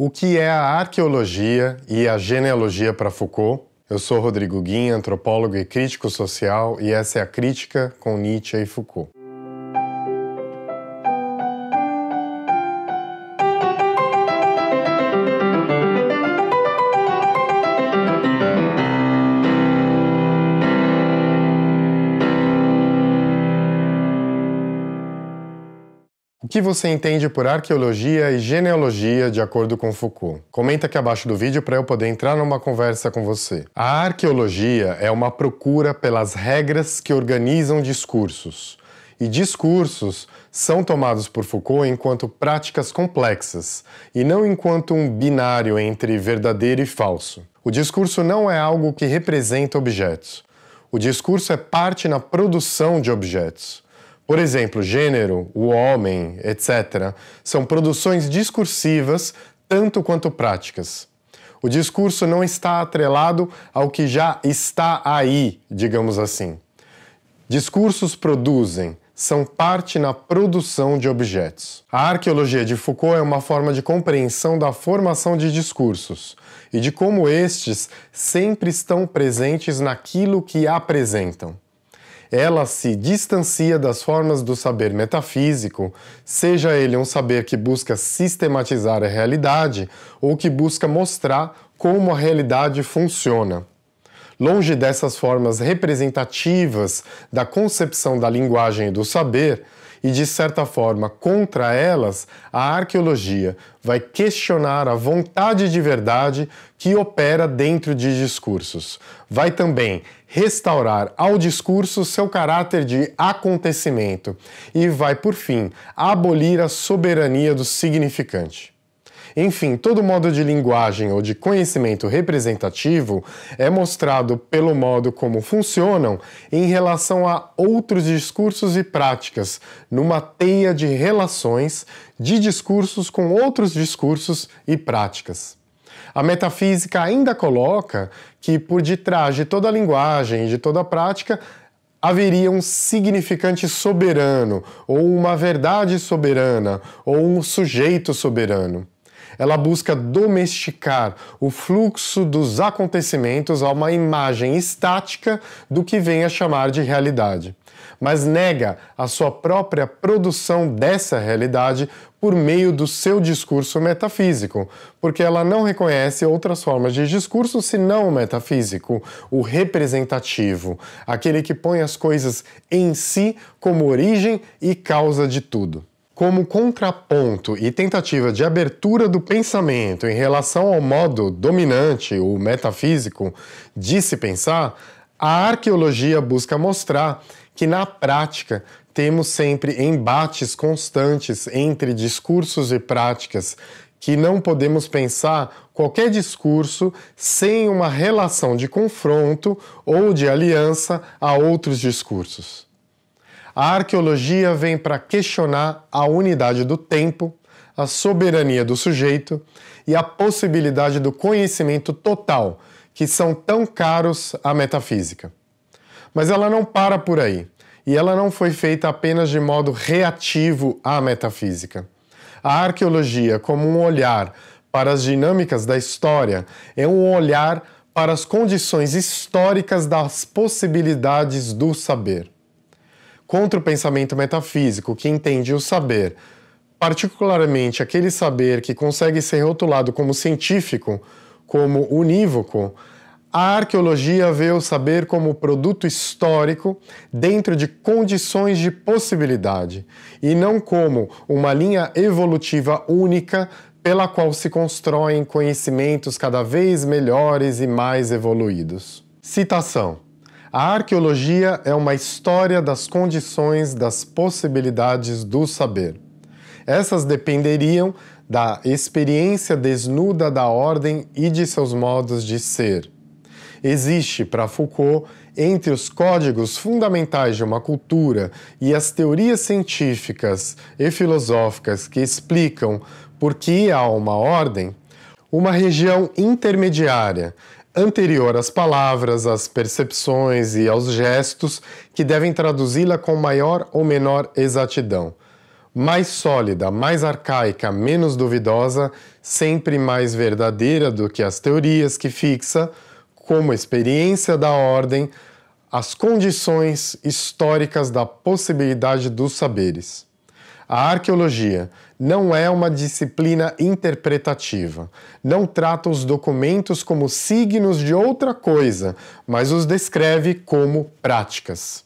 O que é a arqueologia e a genealogia para Foucault? Eu sou Rodrigo Guim, antropólogo e crítico social, e essa é a Crítica com Nietzsche e Foucault. O que você entende por arqueologia e genealogia de acordo com Foucault? Comenta aqui abaixo do vídeo para eu poder entrar numa conversa com você. A arqueologia é uma procura pelas regras que organizam discursos. E discursos são tomados por Foucault enquanto práticas complexas, e não enquanto um binário entre verdadeiro e falso. O discurso não é algo que representa objetos. O discurso é parte na produção de objetos. Por exemplo, gênero, o homem, etc., são produções discursivas tanto quanto práticas. O discurso não está atrelado ao que já está aí, digamos assim. Discursos produzem, são parte na produção de objetos. A arqueologia de Foucault é uma forma de compreensão da formação de discursos e de como estes sempre estão presentes naquilo que apresentam ela se distancia das formas do saber metafísico, seja ele um saber que busca sistematizar a realidade ou que busca mostrar como a realidade funciona. Longe dessas formas representativas da concepção da linguagem e do saber, e, de certa forma, contra elas, a arqueologia vai questionar a vontade de verdade que opera dentro de discursos. Vai também restaurar ao discurso seu caráter de acontecimento e vai, por fim, abolir a soberania do significante. Enfim, todo modo de linguagem ou de conhecimento representativo é mostrado pelo modo como funcionam em relação a outros discursos e práticas, numa teia de relações de discursos com outros discursos e práticas. A metafísica ainda coloca que por detrás de toda linguagem e de toda prática haveria um significante soberano, ou uma verdade soberana, ou um sujeito soberano. Ela busca domesticar o fluxo dos acontecimentos a uma imagem estática do que vem a chamar de realidade, mas nega a sua própria produção dessa realidade por meio do seu discurso metafísico, porque ela não reconhece outras formas de discurso senão o metafísico, o representativo, aquele que põe as coisas em si como origem e causa de tudo como contraponto e tentativa de abertura do pensamento em relação ao modo dominante, o metafísico, de se pensar, a arqueologia busca mostrar que, na prática, temos sempre embates constantes entre discursos e práticas, que não podemos pensar qualquer discurso sem uma relação de confronto ou de aliança a outros discursos. A arqueologia vem para questionar a unidade do tempo, a soberania do sujeito e a possibilidade do conhecimento total, que são tão caros à metafísica. Mas ela não para por aí, e ela não foi feita apenas de modo reativo à metafísica. A arqueologia, como um olhar para as dinâmicas da história, é um olhar para as condições históricas das possibilidades do saber contra o pensamento metafísico que entende o saber, particularmente aquele saber que consegue ser rotulado como científico, como unívoco, a arqueologia vê o saber como produto histórico dentro de condições de possibilidade e não como uma linha evolutiva única pela qual se constroem conhecimentos cada vez melhores e mais evoluídos. Citação a arqueologia é uma história das condições das possibilidades do saber. Essas dependeriam da experiência desnuda da ordem e de seus modos de ser. Existe, para Foucault, entre os códigos fundamentais de uma cultura e as teorias científicas e filosóficas que explicam por que há uma ordem, uma região intermediária anterior às palavras, às percepções e aos gestos que devem traduzi-la com maior ou menor exatidão. Mais sólida, mais arcaica, menos duvidosa, sempre mais verdadeira do que as teorias que fixa, como experiência da ordem, as condições históricas da possibilidade dos saberes. A arqueologia não é uma disciplina interpretativa. Não trata os documentos como signos de outra coisa, mas os descreve como práticas.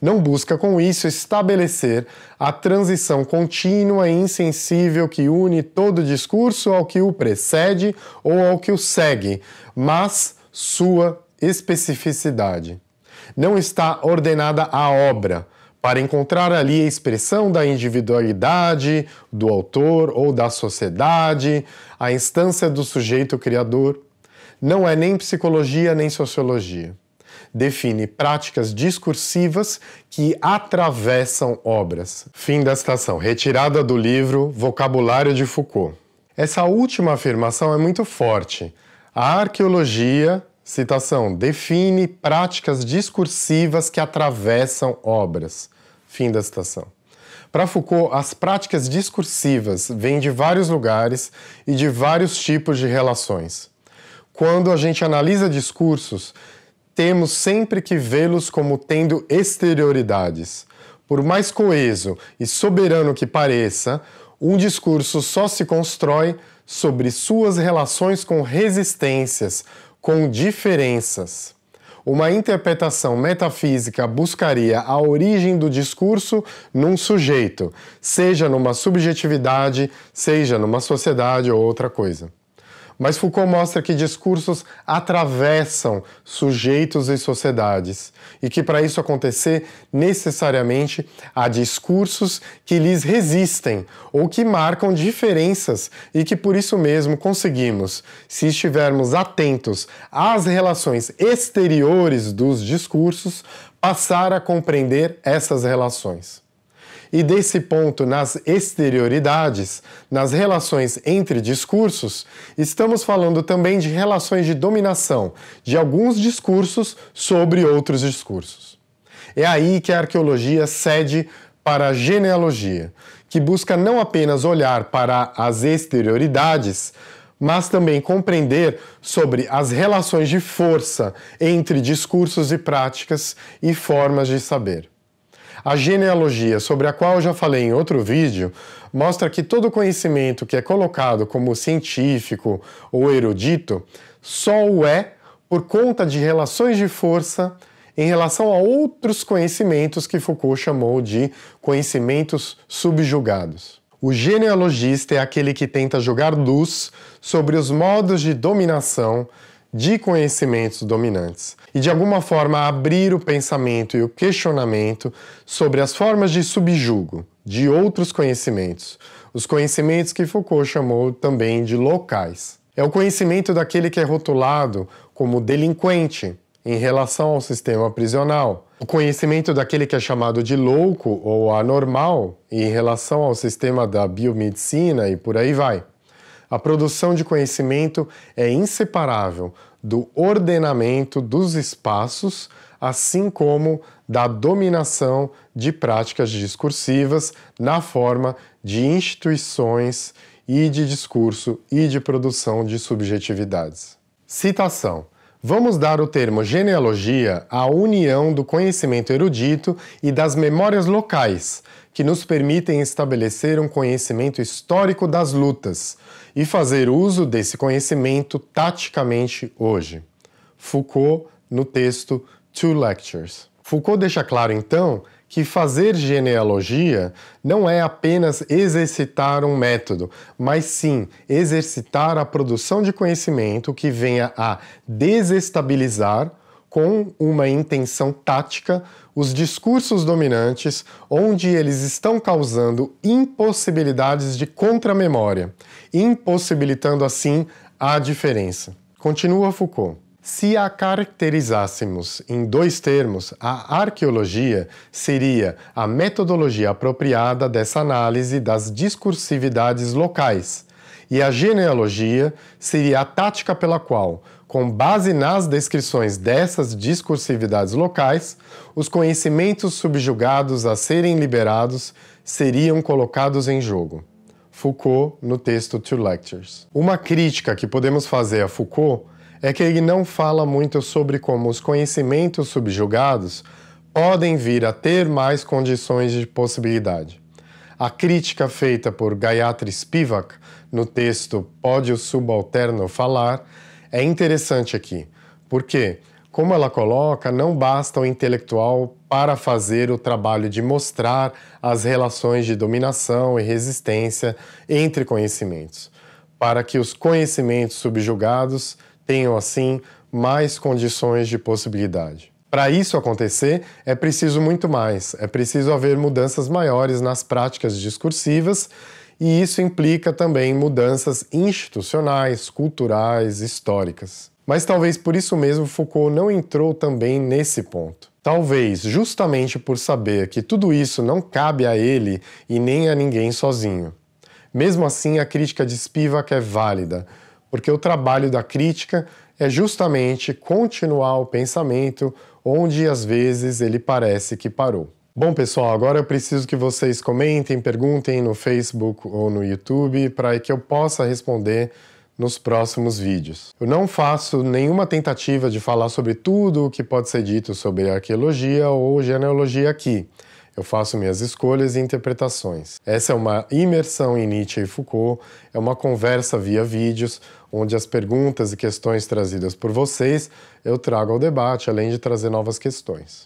Não busca com isso estabelecer a transição contínua e insensível que une todo discurso ao que o precede ou ao que o segue, mas sua especificidade. Não está ordenada à obra, para encontrar ali a expressão da individualidade do autor ou da sociedade, a instância do sujeito criador. Não é nem psicologia nem sociologia. Define práticas discursivas que atravessam obras. Fim da citação, retirada do livro Vocabulário de Foucault. Essa última afirmação é muito forte. A arqueologia Citação: define práticas discursivas que atravessam obras. Fim da citação. Para Foucault, as práticas discursivas vêm de vários lugares e de vários tipos de relações. Quando a gente analisa discursos, temos sempre que vê-los como tendo exterioridades. Por mais coeso e soberano que pareça, um discurso só se constrói sobre suas relações com resistências, com diferenças. Uma interpretação metafísica buscaria a origem do discurso num sujeito, seja numa subjetividade, seja numa sociedade ou outra coisa. Mas Foucault mostra que discursos atravessam sujeitos e sociedades e que para isso acontecer, necessariamente há discursos que lhes resistem ou que marcam diferenças e que por isso mesmo conseguimos, se estivermos atentos às relações exteriores dos discursos, passar a compreender essas relações e desse ponto nas exterioridades, nas relações entre discursos, estamos falando também de relações de dominação de alguns discursos sobre outros discursos. É aí que a arqueologia cede para a genealogia, que busca não apenas olhar para as exterioridades, mas também compreender sobre as relações de força entre discursos e práticas e formas de saber. A genealogia, sobre a qual eu já falei em outro vídeo, mostra que todo conhecimento que é colocado como científico ou erudito só o é por conta de relações de força em relação a outros conhecimentos que Foucault chamou de conhecimentos subjugados. O genealogista é aquele que tenta jogar luz sobre os modos de dominação de conhecimentos dominantes e, de alguma forma, abrir o pensamento e o questionamento sobre as formas de subjugo de outros conhecimentos, os conhecimentos que Foucault chamou também de locais. É o conhecimento daquele que é rotulado como delinquente em relação ao sistema prisional, o conhecimento daquele que é chamado de louco ou anormal em relação ao sistema da biomedicina e por aí vai. A produção de conhecimento é inseparável do ordenamento dos espaços, assim como da dominação de práticas discursivas na forma de instituições e de discurso e de produção de subjetividades. Citação Vamos dar o termo genealogia à união do conhecimento erudito e das memórias locais, que nos permitem estabelecer um conhecimento histórico das lutas e fazer uso desse conhecimento taticamente hoje. Foucault no texto Two Lectures. Foucault deixa claro, então, que fazer genealogia não é apenas exercitar um método, mas sim exercitar a produção de conhecimento que venha a desestabilizar, com uma intenção tática, os discursos dominantes, onde eles estão causando impossibilidades de contramemória, impossibilitando assim a diferença. Continua Foucault. Se a caracterizássemos em dois termos, a arqueologia seria a metodologia apropriada dessa análise das discursividades locais, e a genealogia seria a tática pela qual, com base nas descrições dessas discursividades locais, os conhecimentos subjugados a serem liberados seriam colocados em jogo. Foucault no texto Two Lectures. Uma crítica que podemos fazer a Foucault é que ele não fala muito sobre como os conhecimentos subjugados podem vir a ter mais condições de possibilidade. A crítica feita por Gayatri Spivak no texto Pode o Subalterno Falar é interessante aqui, porque, como ela coloca, não basta o intelectual para fazer o trabalho de mostrar as relações de dominação e resistência entre conhecimentos, para que os conhecimentos subjugados tenham assim mais condições de possibilidade. Para isso acontecer, é preciso muito mais, é preciso haver mudanças maiores nas práticas discursivas, e isso implica também mudanças institucionais, culturais, históricas. Mas talvez por isso mesmo Foucault não entrou também nesse ponto. Talvez justamente por saber que tudo isso não cabe a ele e nem a ninguém sozinho. Mesmo assim, a crítica de Spivak é válida, porque o trabalho da crítica é justamente continuar o pensamento onde às vezes ele parece que parou. Bom, pessoal, agora eu preciso que vocês comentem, perguntem no Facebook ou no YouTube para que eu possa responder nos próximos vídeos. Eu não faço nenhuma tentativa de falar sobre tudo o que pode ser dito sobre arqueologia ou genealogia aqui. Eu faço minhas escolhas e interpretações. Essa é uma imersão em Nietzsche e Foucault, é uma conversa via vídeos, onde as perguntas e questões trazidas por vocês eu trago ao debate, além de trazer novas questões.